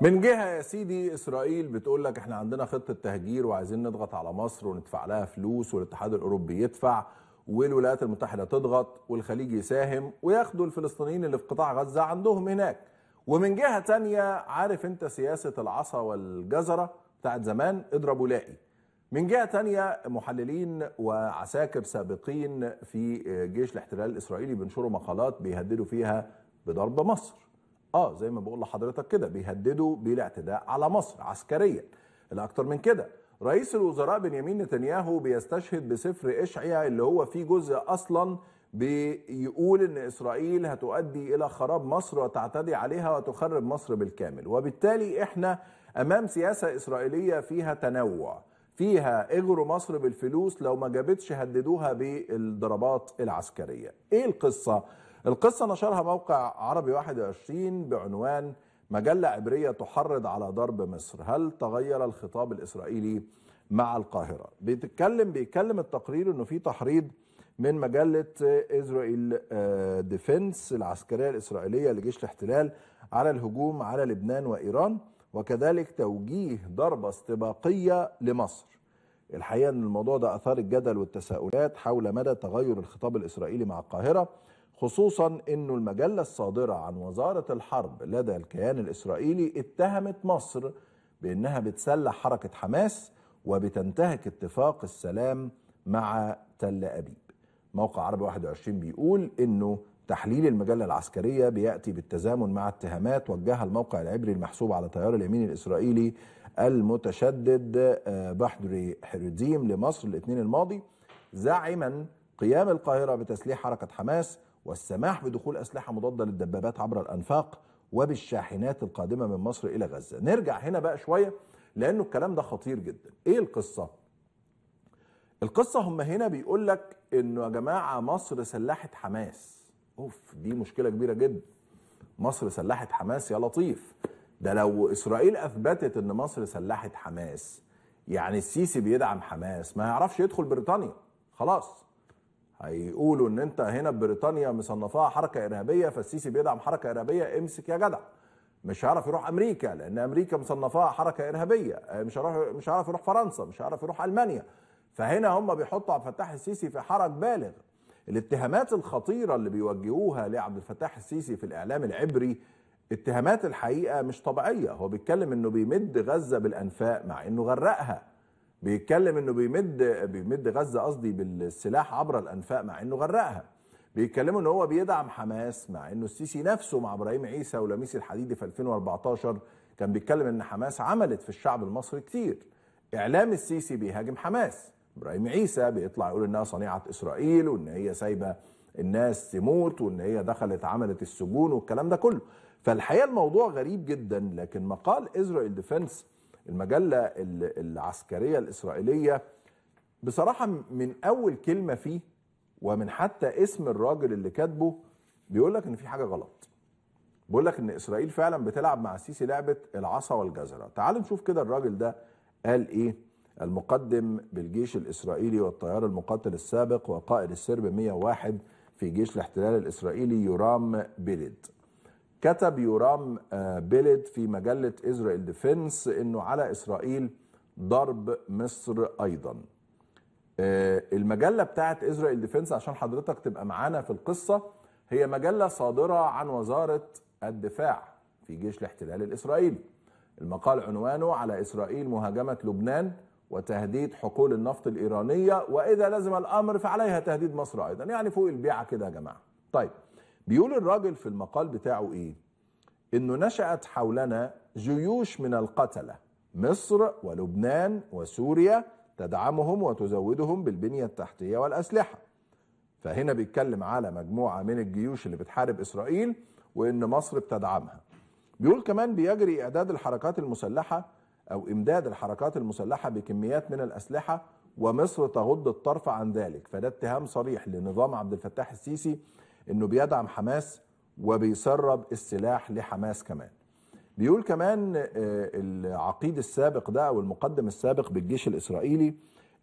من جهة يا سيدي إسرائيل بتقول لك إحنا عندنا خطة تهجير وعايزين نضغط على مصر وندفع لها فلوس والاتحاد الأوروبي يدفع والولايات المتحدة تضغط والخليج يساهم وياخدوا الفلسطينيين اللي في قطاع غزة عندهم هناك ومن جهة تانية عارف أنت سياسة العصا والجزرة بتاعت زمان اضرب ولاقي من جهة تانية محللين وعساكر سابقين في جيش الاحتلال الإسرائيلي بينشروا مقالات بيهددوا فيها بضرب مصر اه زي ما بقول لحضرتك كده بيهددوا بالاعتداء على مصر عسكريا لا اكتر من كده رئيس الوزراء بنيامين نتنياهو بيستشهد بسفر اشعيا اللي هو فيه جزء اصلا بيقول ان اسرائيل هتؤدي الى خراب مصر وتعتدي عليها وتخرب مصر بالكامل وبالتالي احنا امام سياسه اسرائيليه فيها تنوع فيها اغروا مصر بالفلوس لو ما جابتش هددوها بالضربات العسكريه ايه القصه القصة نشرها موقع عربي 21 بعنوان مجلة عبرية تحرض على ضرب مصر هل تغير الخطاب الإسرائيلي مع القاهرة بيتكلم بيتكلم التقرير انه في تحريض من مجلة إسرائيل آه، ديفنس العسكرية الإسرائيلية لجيش الاحتلال على الهجوم على لبنان وإيران وكذلك توجيه ضربة استباقية لمصر الحقيقة أن الموضوع ده أثار الجدل والتساؤلات حول مدى تغير الخطاب الإسرائيلي مع القاهرة خصوصا انه المجله الصادره عن وزاره الحرب لدى الكيان الاسرائيلي اتهمت مصر بانها بتسلح حركه حماس وبتنتهك اتفاق السلام مع تل ابيب. موقع عربي 21 بيقول انه تحليل المجله العسكريه بياتي بالتزامن مع اتهامات وجهها الموقع العبري المحسوب على تيار اليمين الاسرائيلي المتشدد آه، بحدري حريديم لمصر الاثنين الماضي زاعما قيام القاهرة بتسليح حركة حماس والسماح بدخول أسلحة مضادة للدبابات عبر الأنفاق وبالشاحنات القادمة من مصر إلى غزة نرجع هنا بقى شوية لأنه الكلام ده خطير جدا إيه القصة؟ القصة هم هنا بيقول لك إنه يا جماعة مصر سلحت حماس أوف دي مشكلة كبيرة جدا مصر سلحت حماس يا لطيف ده لو إسرائيل أثبتت إن مصر سلحت حماس يعني السيسي بيدعم حماس ما يعرفش يدخل بريطانيا خلاص هيقولوا ان انت هنا بريطانيا مصنفاها حركه ارهابيه فالسيسي بيدعم حركه ارهابيه امسك يا جدع مش هيعرف يروح امريكا لان امريكا مصنفاها حركه ارهابيه آه، مش هيعرف مش هيعرف يروح فرنسا مش هيعرف يروح المانيا فهنا هم بيحطوا عبد الفتاح السيسي في حرج بالغ الاتهامات الخطيره اللي بيوجهوها لعبد الفتاح السيسي في الاعلام العبري اتهامات الحقيقه مش طبيعيه هو بيتكلم انه بيمد غزه بالانفاق مع انه غرقها بيتكلم انه بيمد بيمد غزه قصدي بالسلاح عبر الانفاق مع انه غرقها بيتكلموا ان هو بيدعم حماس مع انه السيسي نفسه مع ابراهيم عيسى ولميس الحديدي في 2014 كان بيتكلم ان حماس عملت في الشعب المصري كتير اعلام السيسي بيهاجم حماس ابراهيم عيسى بيطلع يقول انها صنيعه اسرائيل وان هي سايبه الناس تموت وان هي دخلت عملت السجون والكلام ده كله فالحقيقه الموضوع غريب جدا لكن مقال اسرائيل ديفنس المجلة العسكرية الإسرائيلية بصراحة من أول كلمة فيه ومن حتى اسم الراجل اللي كاتبه بيقول لك إن في حاجة غلط بيقول لك إن إسرائيل فعلا بتلعب مع السيسي لعبة العصا والجزرة تعالوا نشوف كده الراجل ده قال إيه المقدم بالجيش الإسرائيلي والطيار المقاتل السابق وقائد السرب 101 في جيش الاحتلال الإسرائيلي يورام بيلد كتب يورام آه، بيلد في مجلة إسرائيل ديفنس أنه على إسرائيل ضرب مصر أيضا آه، المجلة بتاعت إسرائيل ديفنس عشان حضرتك تبقى معانا في القصة هي مجلة صادرة عن وزارة الدفاع في جيش الاحتلال الإسرائيلي المقال عنوانه على إسرائيل مهاجمة لبنان وتهديد حقول النفط الإيرانية وإذا لزم الأمر فعليها تهديد مصر أيضا يعني فوق البيعة كده يا جماعة طيب بيقول الراجل في المقال بتاعه ايه انه نشأت حولنا جيوش من القتلة مصر ولبنان وسوريا تدعمهم وتزودهم بالبنية التحتية والأسلحة فهنا بيتكلم على مجموعة من الجيوش اللي بتحارب إسرائيل وإن مصر بتدعمها بيقول كمان بيجري إعداد الحركات المسلحة أو إمداد الحركات المسلحة بكميات من الأسلحة ومصر تغض الطرف عن ذلك فده اتهام صريح لنظام عبد الفتاح السيسي انه بيدعم حماس وبيسرب السلاح لحماس كمان بيقول كمان آه، العقيد السابق ده او المقدم السابق بالجيش الاسرائيلي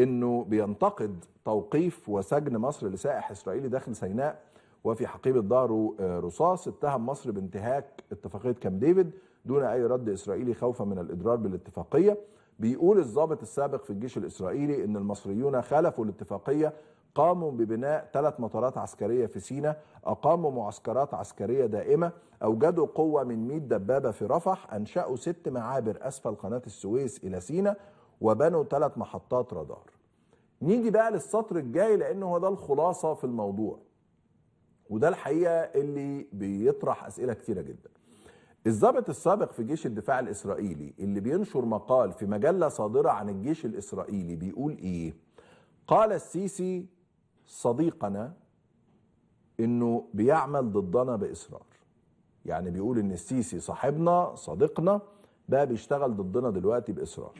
انه بينتقد توقيف وسجن مصر لسائح اسرائيلي داخل سيناء وفي حقيبه ظهره آه، رصاص اتهم مصر بانتهاك اتفاقيه كام ديفيد دون اي رد اسرائيلي خوفا من الاضرار بالاتفاقيه بيقول الضابط السابق في الجيش الاسرائيلي ان المصريون خالفوا الاتفاقيه قاموا ببناء ثلاث مطارات عسكرية في سيناء أقاموا معسكرات عسكرية دائمة أوجدوا قوة من 100 دبابة في رفح أنشأوا ست معابر أسفل قناة السويس إلى سيناء وبنوا ثلاث محطات رادار نيجي بقى للسطر الجاي لأنه هو ده الخلاصة في الموضوع وده الحقيقة اللي بيطرح أسئلة كتيرة جدا الضابط السابق في جيش الدفاع الإسرائيلي اللي بينشر مقال في مجلة صادرة عن الجيش الإسرائيلي بيقول إيه قال السيسي صديقنا انه بيعمل ضدنا باصرار يعني بيقول ان السيسي صاحبنا صديقنا بقى بيشتغل ضدنا دلوقتي باصرار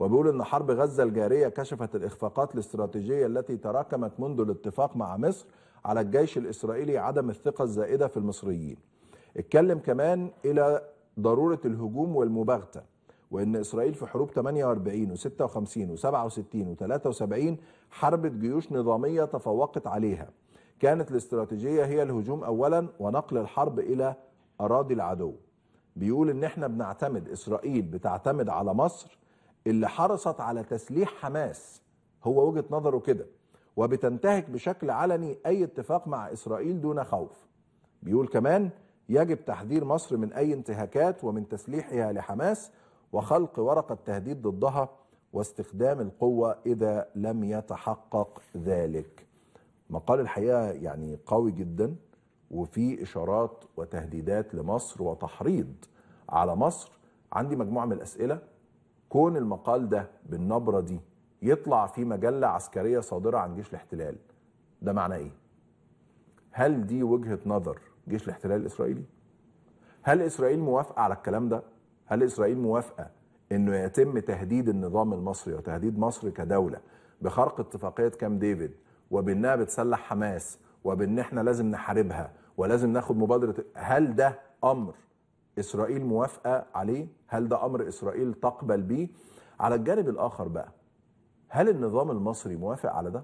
وبيقول ان حرب غزه الجاريه كشفت الاخفاقات الاستراتيجيه التي تراكمت منذ الاتفاق مع مصر على الجيش الاسرائيلي عدم الثقه الزائده في المصريين اتكلم كمان الى ضروره الهجوم والمباغته وان اسرائيل في حروب 48 و56 و67 و73 حاربت جيوش نظاميه تفوقت عليها. كانت الاستراتيجيه هي الهجوم اولا ونقل الحرب الى اراضي العدو. بيقول ان احنا بنعتمد اسرائيل بتعتمد على مصر اللي حرصت على تسليح حماس هو وجهه نظره كده وبتنتهك بشكل علني اي اتفاق مع اسرائيل دون خوف. بيقول كمان يجب تحذير مصر من اي انتهاكات ومن تسليحها لحماس وخلق ورقة تهديد ضدها واستخدام القوة إذا لم يتحقق ذلك مقال الحقيقة يعني قوي جدا وفي إشارات وتهديدات لمصر وتحريض على مصر عندي مجموعة من الأسئلة كون المقال ده بالنبرة دي يطلع في مجلة عسكرية صادرة عن جيش الاحتلال ده معناه إيه؟ هل دي وجهة نظر جيش الاحتلال الإسرائيلي؟ هل إسرائيل موافقة على الكلام ده؟ هل إسرائيل موافقة أنه يتم تهديد النظام المصري وتهديد مصر كدولة بخرق اتفاقية كام ديفيد وبأنها بتسلح حماس وبأن احنا لازم نحاربها ولازم ناخد مبادرة هل ده أمر إسرائيل موافقة عليه هل ده أمر إسرائيل تقبل بيه؟ على الجانب الآخر بقى هل النظام المصري موافق على ده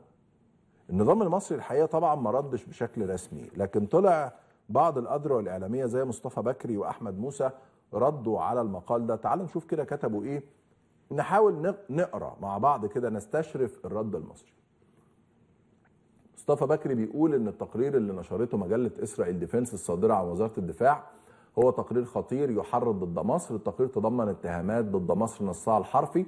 النظام المصري الحقيقة طبعا ما ردش بشكل رسمي لكن طلع بعض الأذرع الإعلامية زي مصطفى بكري وأحمد موسى ردوا على المقال ده تعال نشوف كده كتبوا ايه نحاول نقرا مع بعض كده نستشرف الرد المصري مصطفى بكري بيقول ان التقرير اللي نشرته مجله اسرائيل ديفنس الصادره عن وزاره الدفاع هو تقرير خطير يحرض ضد مصر التقرير تضمن اتهامات ضد مصر نصها الحرفي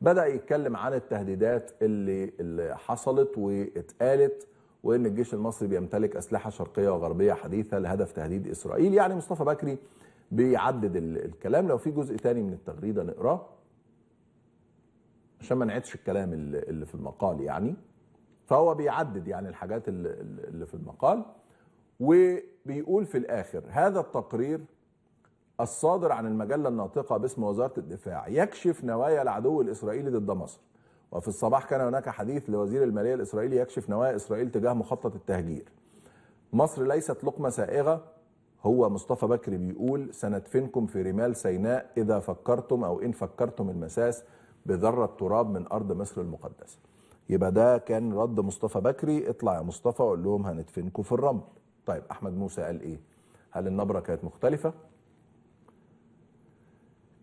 بدا يتكلم عن التهديدات اللي, اللي حصلت واتقالت وان الجيش المصري بيمتلك اسلحه شرقيه وغربيه حديثه لهدف تهديد اسرائيل يعني مصطفى بكري بيعدد الكلام لو في جزء تاني من التغريده نقراه عشان ما نعيدش الكلام اللي في المقال يعني فهو بيعدد يعني الحاجات اللي في المقال وبيقول في الاخر هذا التقرير الصادر عن المجله الناطقه باسم وزاره الدفاع يكشف نوايا العدو الاسرائيلي ضد مصر وفي الصباح كان هناك حديث لوزير الماليه الاسرائيلي يكشف نوايا اسرائيل تجاه مخطط التهجير مصر ليست لقمه سائغه هو مصطفى بكري بيقول سندفنكم في رمال سيناء إذا فكرتم أو إن فكرتم المساس بذرة تراب من أرض مصر المقدسة يبقى ده كان رد مصطفى بكري اطلع يا مصطفى وقول لهم هندفنكم في الرمل طيب أحمد موسى قال إيه هل النبرة كانت مختلفة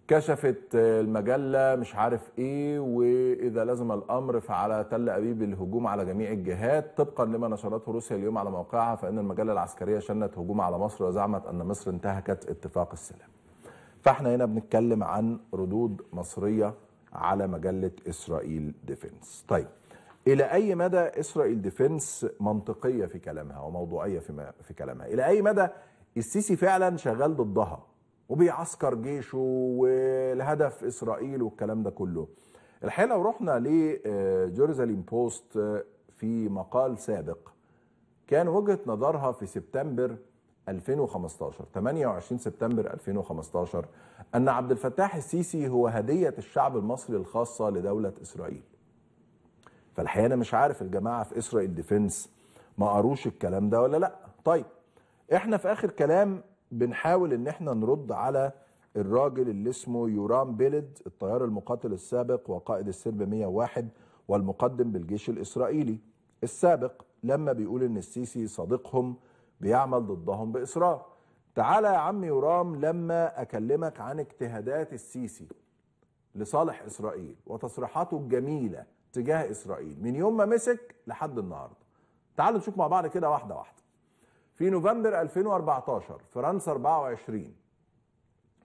كشفت المجله مش عارف ايه واذا لزم الامر فعلى تل ابيب الهجوم على جميع الجهات طبقا لما نشرته روسيا اليوم على موقعها فان المجله العسكريه شنت هجوم على مصر وزعمت ان مصر انتهكت اتفاق السلام. فاحنا هنا بنتكلم عن ردود مصريه على مجله اسرائيل ديفنس. طيب الى اي مدى اسرائيل ديفنس منطقيه في كلامها وموضوعيه في في كلامها؟ الى اي مدى السيسي فعلا شغال ضدها؟ وبيعسكر جيشه والهدف اسرائيل والكلام ده كله الحقيقه لو رحنا لجيروزاليم آه، بوست آه، في مقال سابق كان وجهه نظرها في سبتمبر 2015 28 سبتمبر 2015 ان عبد الفتاح السيسي هو هديه الشعب المصري الخاصه لدوله اسرائيل فالحقيقه انا مش عارف الجماعه في اسرائيل ديفنس ما قروش الكلام ده ولا لا طيب احنا في اخر كلام بنحاول ان احنا نرد على الراجل اللي اسمه يورام بيلد الطيار المقاتل السابق وقائد السرب 101 والمقدم بالجيش الاسرائيلي السابق لما بيقول ان السيسي صديقهم بيعمل ضدهم باصرار تعالى يا عم يورام لما اكلمك عن اجتهادات السيسي لصالح اسرائيل وتصريحاته الجميله تجاه اسرائيل من يوم ما مسك لحد النهارده تعالوا نشوف مع بعض كده واحده واحده في نوفمبر 2014 فرنسا 24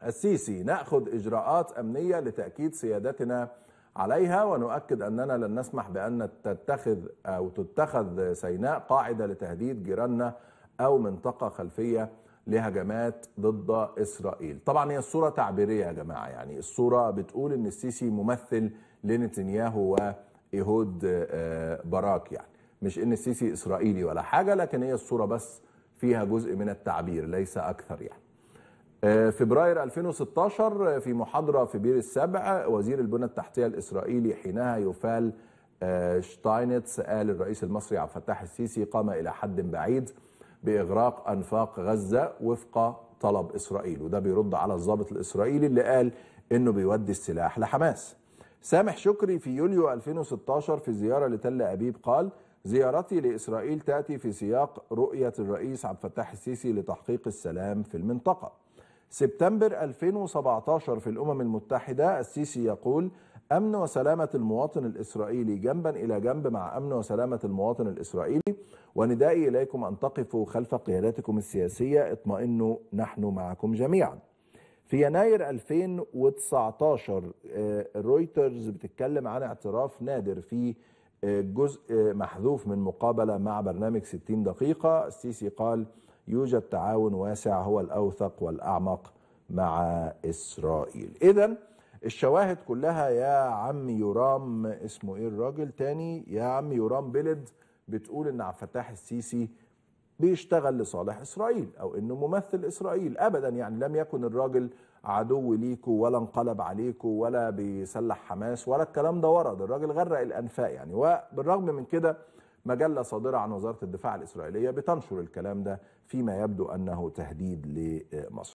السيسي ناخذ اجراءات امنيه لتاكيد سيادتنا عليها ونؤكد اننا لن نسمح بان تتخذ او تتخذ سيناء قاعده لتهديد جيراننا او منطقه خلفيه لهجمات ضد اسرائيل طبعا هي الصوره تعبيريه يا جماعه يعني الصوره بتقول ان السيسي ممثل لنتنياهو وايهود آه، باراك يعني مش ان السيسي اسرائيلي ولا حاجه لكن هي الصوره بس فيها جزء من التعبير ليس أكثر يعني آه، فبراير 2016 آه، في محاضرة في بير السبع وزير البنى التحتية الإسرائيلي حينها يفال آه، شتاينتس قال الرئيس المصري عبد الفتاح السيسي قام إلى حد بعيد بإغراق أنفاق غزة وفق طلب إسرائيل وده بيرد على الضابط الإسرائيلي اللي قال إنه بيودي السلاح لحماس سامح شكري في يوليو 2016 في زيارة لتل أبيب قال زيارتي لإسرائيل تأتي في سياق رؤية الرئيس عبد الفتاح السيسي لتحقيق السلام في المنطقة سبتمبر 2017 في الأمم المتحدة السيسي يقول أمن وسلامة المواطن الإسرائيلي جنبا إلى جنب مع أمن وسلامة المواطن الإسرائيلي وندائي إليكم أن تقفوا خلف قياداتكم السياسية اطمئنوا نحن معكم جميعا في يناير 2019 آه، رويترز بتتكلم عن اعتراف نادر في جزء محذوف من مقابلة مع برنامج 60 دقيقة السيسي قال يوجد تعاون واسع هو الأوثق والأعمق مع إسرائيل إذا الشواهد كلها يا عم يرام اسمه إيه الراجل تاني يا عم يرام بلد بتقول إن عبد الفتاح السيسي بيشتغل لصالح إسرائيل أو إنه ممثل إسرائيل أبدا يعني لم يكن الراجل عدو ليكوا ولا انقلب عليكوا ولا بيسلح حماس ولا الكلام ده ورد الراجل غرق الانفاق يعني وبالرغم من كده مجلة صادرة عن وزارة الدفاع الإسرائيلية بتنشر الكلام ده فيما يبدو أنه تهديد لمصر